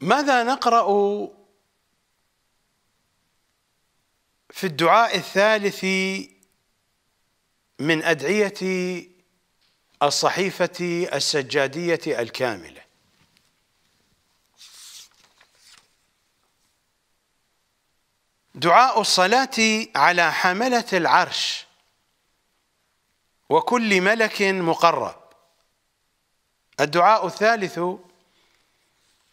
ماذا نقرأ في الدعاء الثالث من أدعية الصحيفة السجادية الكاملة دعاء الصلاة على حملة العرش وكل ملك مقرب الدعاء الثالث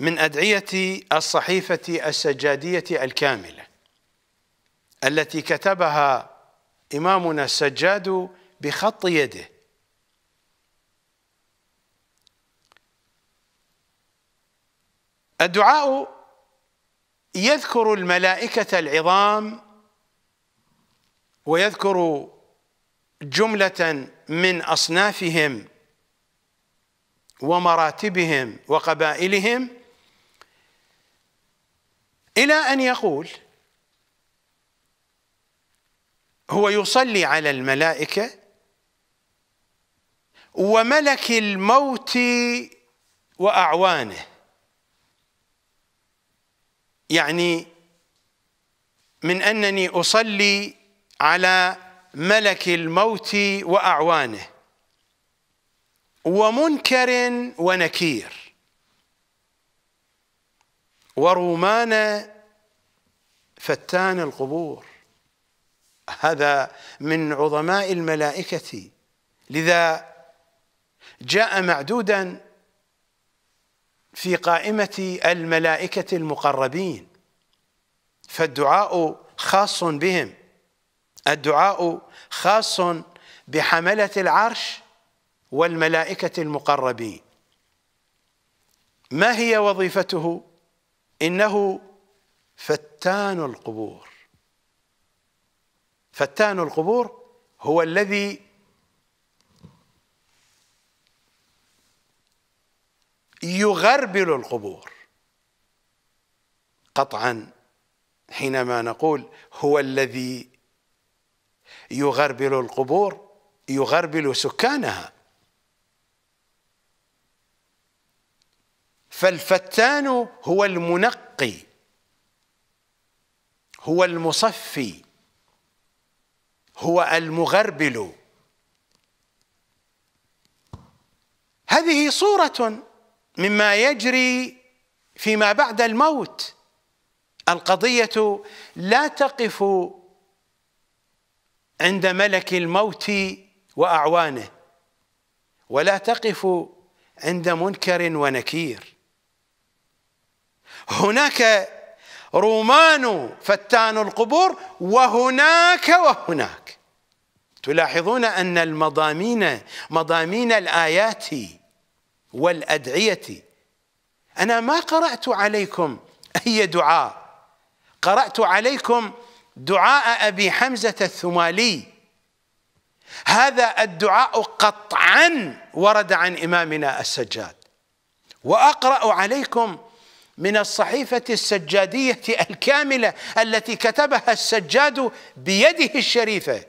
من أدعية الصحيفة السجادية الكاملة التي كتبها إمامنا السجاد بخط يده الدعاء يذكر الملائكة العظام ويذكر جملة من أصنافهم ومراتبهم وقبائلهم إلى أن يقول هو يصلي على الملائكة وملك الموت وأعوانه يعني من أنني أصلي على ملك الموت وأعوانه ومنكر ونكير ورومان فتان القبور هذا من عظماء الملائكة لذا جاء معدودا في قائمة الملائكة المقربين فالدعاء خاص بهم الدعاء خاص بحملة العرش والملائكة المقربين ما هي وظيفته؟ إنه فتان القبور فتان القبور هو الذي يغربل القبور قطعا حينما نقول هو الذي يغربل القبور يغربل سكانها فالفتان هو المنقي هو المصفي هو المغربل هذه صورة مما يجري فيما بعد الموت القضية لا تقف عند ملك الموت وأعوانه ولا تقف عند منكر ونكير هناك رومان فتان القبور وهناك وهناك تلاحظون ان المضامين مضامين الايات والادعيه انا ما قرات عليكم اي دعاء قرات عليكم دعاء ابي حمزه الثمالي هذا الدعاء قطعا ورد عن امامنا السجاد واقرا عليكم من الصحيفة السجادية الكاملة التي كتبها السجاد بيده الشريفة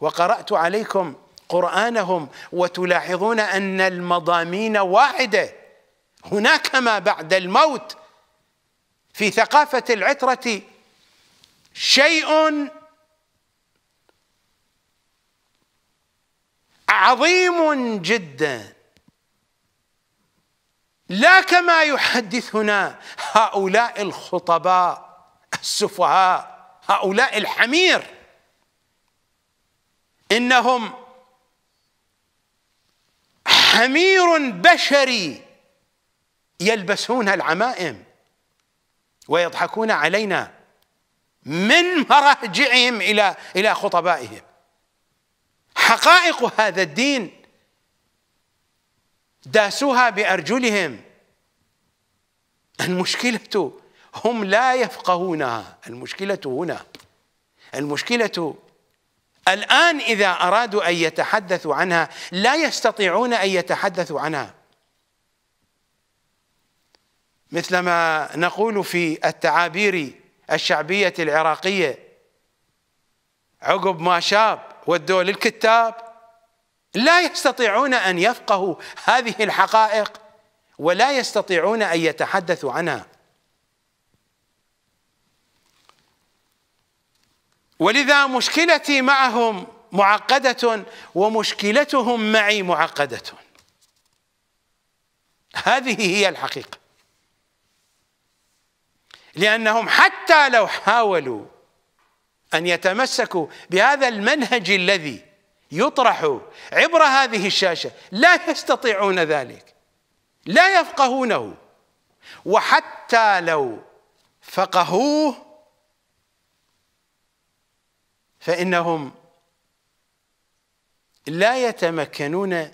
وقرأت عليكم قرآنهم وتلاحظون أن المضامين واحدة هناك ما بعد الموت في ثقافة العترة شيء عظيم جداً لا كما يحدثنا هؤلاء الخطباء السفهاء هؤلاء الحمير انهم حمير بشري يلبسون العمائم ويضحكون علينا من مراجعهم الى الى خطبائهم حقائق هذا الدين داسوها بارجلهم المشكله هم لا يفقهونها المشكله هنا المشكله الان اذا ارادوا ان يتحدثوا عنها لا يستطيعون ان يتحدثوا عنها مثلما نقول في التعابير الشعبيه العراقيه عقب ما شاب ودوا للكتاب لا يستطيعون ان يفقهوا هذه الحقائق ولا يستطيعون ان يتحدثوا عنها ولذا مشكلتي معهم معقده ومشكلتهم معي معقده هذه هي الحقيقه لانهم حتى لو حاولوا ان يتمسكوا بهذا المنهج الذي يطرح عبر هذه الشاشه لا يستطيعون ذلك لا يفقهونه وحتى لو فقهوه فانهم لا يتمكنون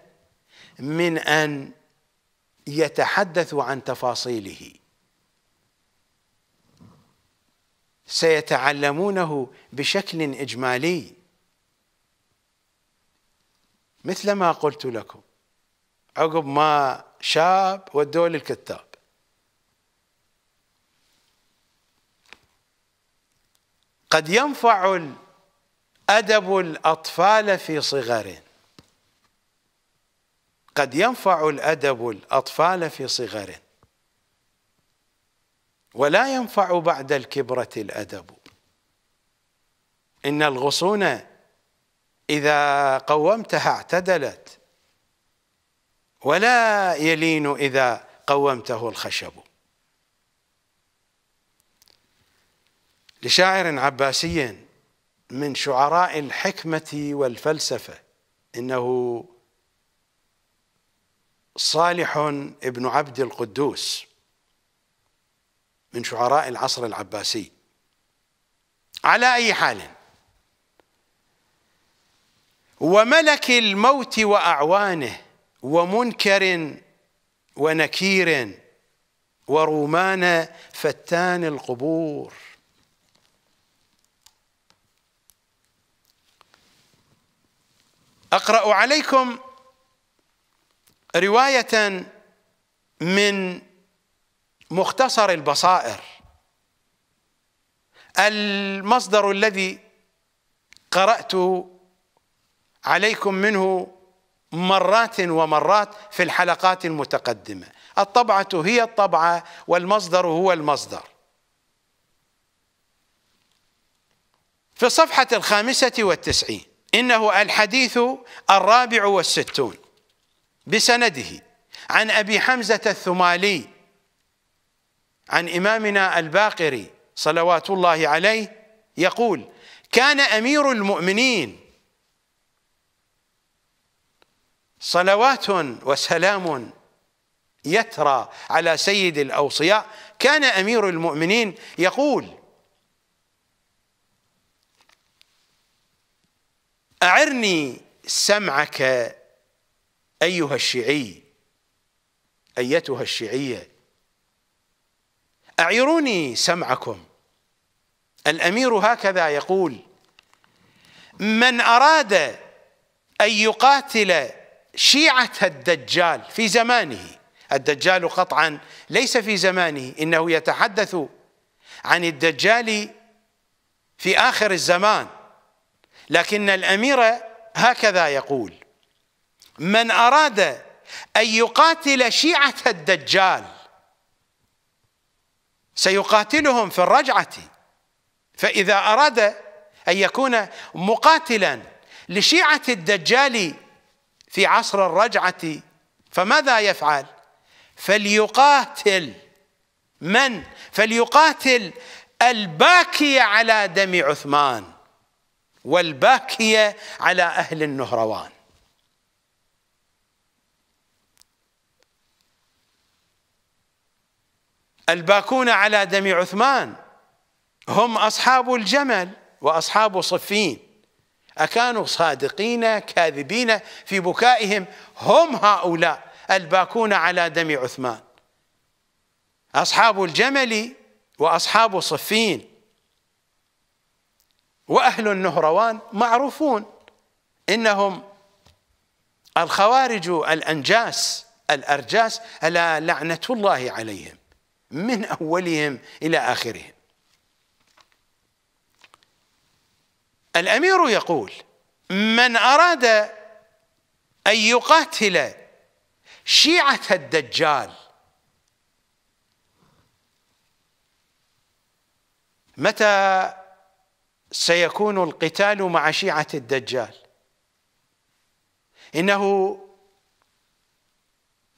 من ان يتحدثوا عن تفاصيله سيتعلمونه بشكل اجمالي مثل ما قلت لكم عقب ما شاب ودوه للكتاب قد ينفع الأدب الأطفال في صغر قد ينفع الأدب الأطفال في صغر ولا ينفع بعد الكبرة الأدب إن الغصون إذا قومتها اعتدلت ولا يلين إذا قومته الخشب لشاعر عباسي من شعراء الحكمة والفلسفة إنه صالح ابن عبد القدوس من شعراء العصر العباسي على أي حال وملك الموت واعوانه ومنكر ونكير ورومان فتان القبور اقرا عليكم روايه من مختصر البصائر المصدر الذي قرات عليكم منه مرات ومرات في الحلقات المتقدمة الطبعة هي الطبعة والمصدر هو المصدر في الصفحة الخامسة والتسعين إنه الحديث الرابع والستون بسنده عن أبي حمزة الثمالي عن إمامنا الباقري صلوات الله عليه يقول كان أمير المؤمنين صلوات وسلام يترى على سيد الاوصياء كان امير المؤمنين يقول اعرني سمعك ايها الشيعي ايتها الشيعيه اعيروني سمعكم الامير هكذا يقول من اراد ان يقاتل شيعة الدجال في زمانه الدجال قطعا ليس في زمانه إنه يتحدث عن الدجال في آخر الزمان لكن الأمير هكذا يقول من أراد أن يقاتل شيعة الدجال سيقاتلهم في الرجعة فإذا أراد أن يكون مقاتلا لشيعة الدجال في عصر الرجعة فماذا يفعل فليقاتل من فليقاتل الباكية على دم عثمان والباكية على أهل النهروان الباكون على دم عثمان هم أصحاب الجمل وأصحاب صفين أكانوا صادقين كاذبين في بكائهم هم هؤلاء الباكون على دم عثمان أصحاب الجمل وأصحاب صفين وأهل النهروان معروفون إنهم الخوارج الأنجاس الأرجاس ألا لعنة الله عليهم من أولهم إلى آخرهم الأمير يقول من أراد أن يقاتل شيعة الدجال متى سيكون القتال مع شيعة الدجال إنه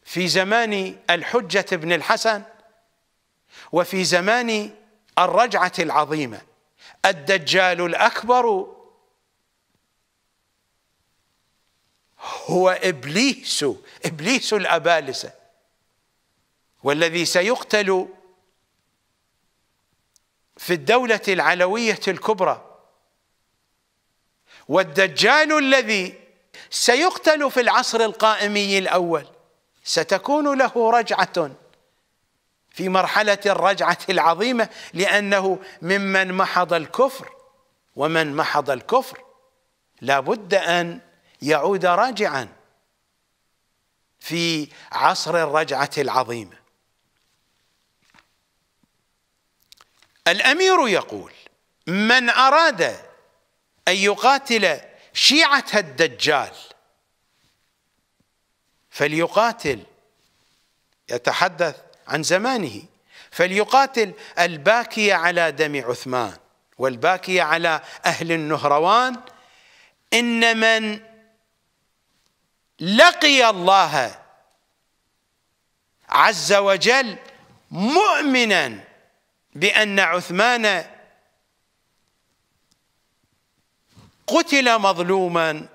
في زمان الحجة بن الحسن وفي زمان الرجعة العظيمة الدجال الاكبر هو ابليس ابليس الابالسه والذي سيقتل في الدوله العلويه الكبرى والدجال الذي سيقتل في العصر القائمي الاول ستكون له رجعه في مرحلة الرجعة العظيمة لأنه ممن محض الكفر ومن محض الكفر لا بد أن يعود راجعا في عصر الرجعة العظيمة الأمير يقول من أراد أن يقاتل شيعة الدجال فليقاتل يتحدث عن زمانه فليقاتل الباكية على دم عثمان والباكية على أهل النهروان إن من لقي الله عز وجل مؤمنا بأن عثمان قتل مظلوما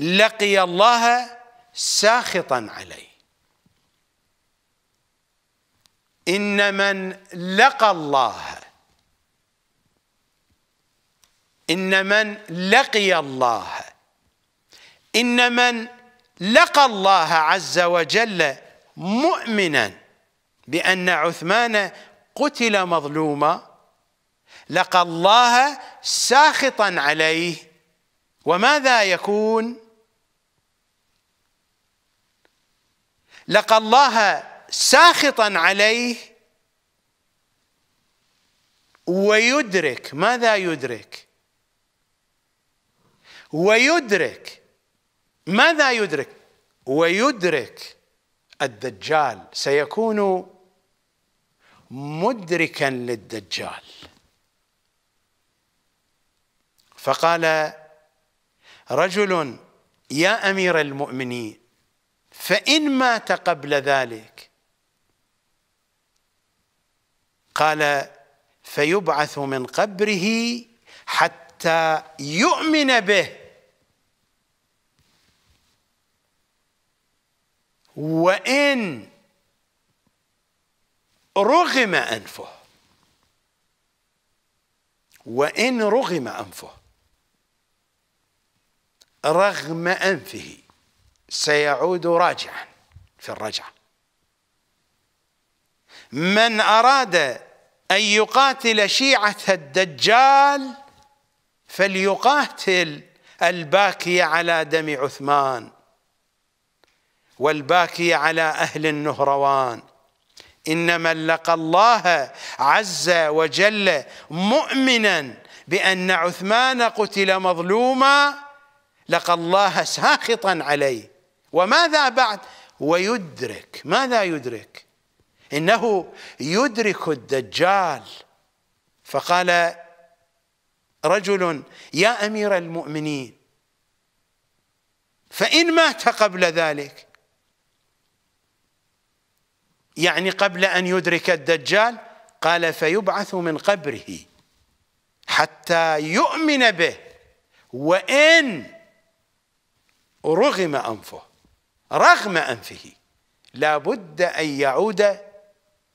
لقي الله ساخطا عليه إن من لقى الله إن من لقي الله إن من لقى الله عز وجل مؤمنا بأن عثمان قتل مظلوما لقى الله ساخطا عليه وماذا يكون؟ لقى الله ساخطا عليه ويدرك ماذا يدرك ويدرك ماذا يدرك ويدرك الدجال سيكون مدركا للدجال فقال رجل يا امير المؤمنين فإن مات قبل ذلك قال فيبعث من قبره حتى يؤمن به وإن رغم أنفه وإن رغم أنفه رغم أنفه سيعود راجعا في الرجعة من أراد أن يقاتل شيعة الدجال فليقاتل الباكية على دم عثمان والباكية على أهل النهروان إن من لقى الله عز وجل مؤمنا بأن عثمان قتل مظلوما لقى الله ساخطا عليه وماذا بعد ويدرك ماذا يدرك إنه يدرك الدجال فقال رجل يا أمير المؤمنين فإن مات قبل ذلك يعني قبل أن يدرك الدجال قال فيبعث من قبره حتى يؤمن به وإن رغم أنفه رغم أنفه لا بد أن يعود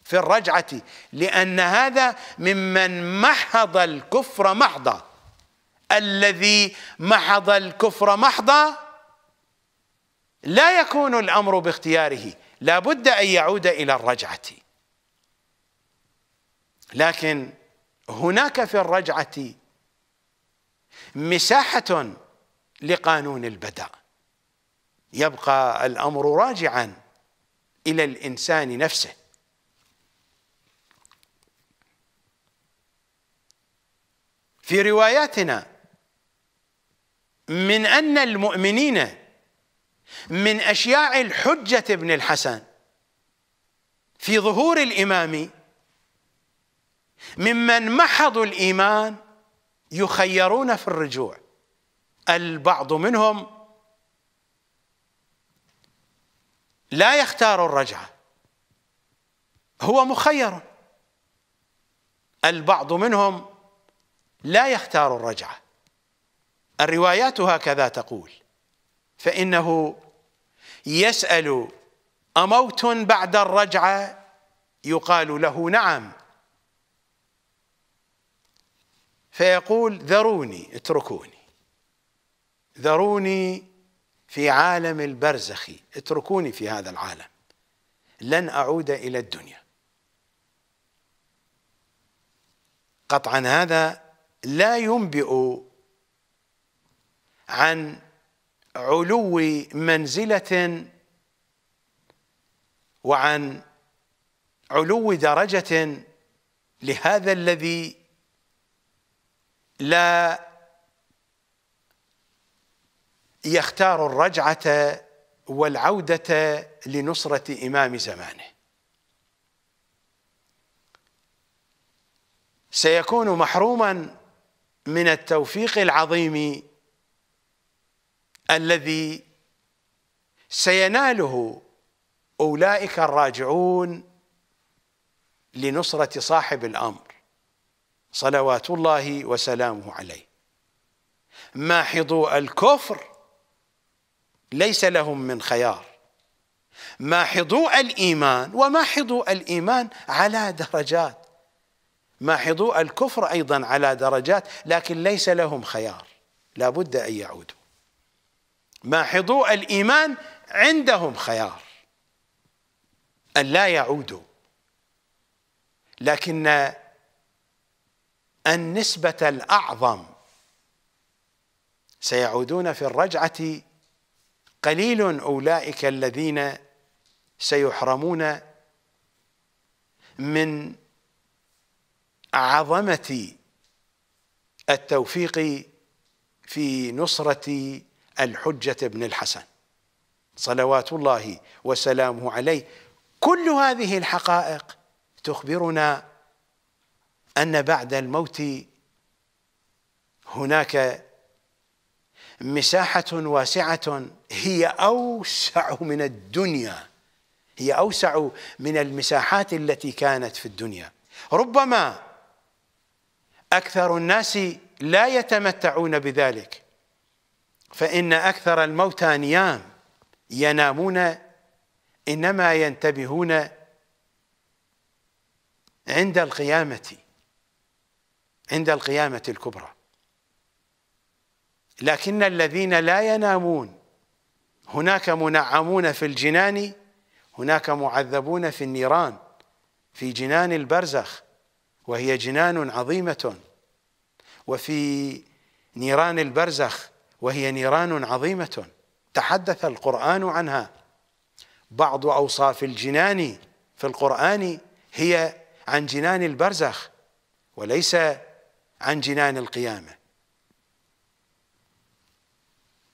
في الرجعة لأن هذا ممن محض الكفر محضا الذي محض الكفر محضا لا يكون الأمر باختياره لا بد أن يعود إلى الرجعة لكن هناك في الرجعة مساحة لقانون البدأ يبقى الامر راجعا الى الانسان نفسه في رواياتنا من ان المؤمنين من اشياع الحجه ابن الحسن في ظهور الامام ممن محضوا الايمان يخيرون في الرجوع البعض منهم لا يختار الرجعة هو مخير البعض منهم لا يختار الرجعة الروايات هكذا تقول فإنه يسأل أموت بعد الرجعة يقال له نعم فيقول ذروني اتركوني ذروني في عالم البرزخ اتركوني في هذا العالم لن أعود إلى الدنيا قطعا هذا لا ينبئ عن علو منزلة وعن علو درجة لهذا الذي لا يختار الرجعه والعوده لنصره امام زمانه سيكون محروما من التوفيق العظيم الذي سيناله اولئك الراجعون لنصره صاحب الامر صلوات الله وسلامه عليه ماحضو الكفر ليس لهم من خيار ماحضو الإيمان وماحضو الإيمان على درجات ماحضو الكفر أيضا على درجات لكن ليس لهم خيار لا بد أن يعودوا ماحضو الإيمان عندهم خيار أن لا يعودوا لكن النسبة الأعظم سيعودون في الرجعة قليل أولئك الذين سيحرمون من عظمة التوفيق في نصرة الحجة بن الحسن صلوات الله وسلامه عليه كل هذه الحقائق تخبرنا أن بعد الموت هناك مساحة واسعة هي أوسع من الدنيا هي أوسع من المساحات التي كانت في الدنيا ربما أكثر الناس لا يتمتعون بذلك فإن أكثر الموتى نيام ينامون إنما ينتبهون عند القيامة عند القيامة الكبرى لكن الذين لا ينامون هناك منعمون في الجنان هناك معذبون في النيران في جنان البرزخ وهي جنان عظيمة وفي نيران البرزخ وهي نيران عظيمة تحدث القرآن عنها بعض أوصاف الجنان في القرآن هي عن جنان البرزخ وليس عن جنان القيامة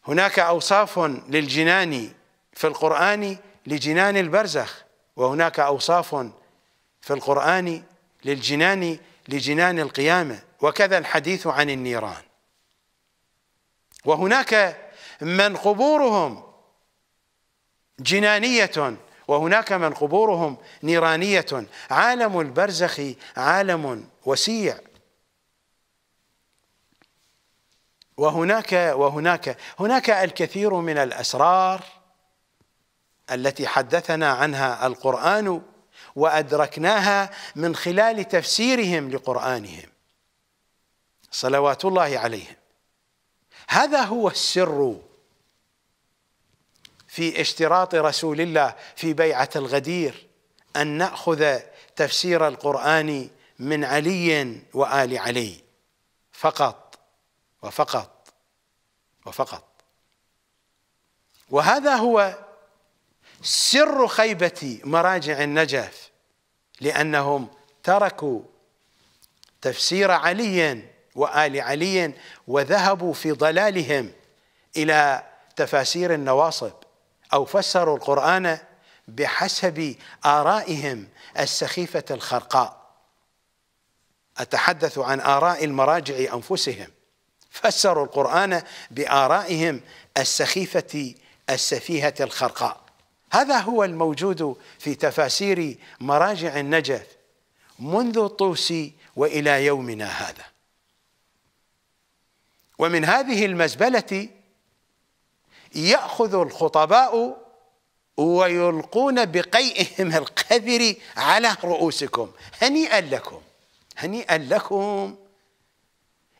هناك أوصاف للجنان في القرآن لجنان البرزخ وهناك أوصاف في القرآن للجنان لجنان القيامة وكذا الحديث عن النيران وهناك من قبورهم جنانية وهناك من قبورهم نيرانية عالم البرزخ عالم وسيع وهناك وهناك هناك الكثير من الأسرار التي حدثنا عنها القرآن وأدركناها من خلال تفسيرهم لقرآنهم صلوات الله عليهم هذا هو السر في اشتراط رسول الله في بيعة الغدير أن نأخذ تفسير القرآن من علي وآل علي فقط وفقط وفقط وهذا هو سر خيبة مراجع النجف لأنهم تركوا تفسير علي وآل علي وذهبوا في ضلالهم إلى تفاسير النواصب أو فسروا القرآن بحسب آرائهم السخيفة الخرقاء أتحدث عن آراء المراجع أنفسهم فسروا القرآن بآرائهم السخيفة السفيهة الخرقاء هذا هو الموجود في تفاسير مراجع النجف منذ الطوس وإلى يومنا هذا ومن هذه المزبلة يأخذ الخطباء ويلقون بقيئهم القذر على رؤوسكم هنيئا لكم هنيئا لكم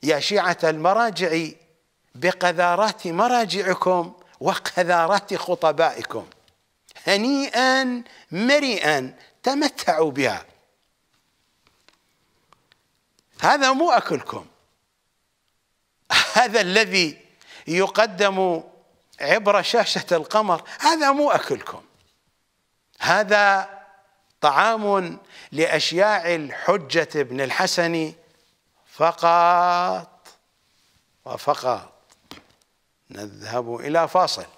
يا شيعة المراجع بقذارات مراجعكم وقذارات خطبائكم هنيئا مريئا تمتعوا بها هذا مو أكلكم هذا الذي يقدم عبر شاشة القمر هذا مو أكلكم هذا طعام لأشياع الحجة بن الحسن فقط وفقط نذهب إلى فاصل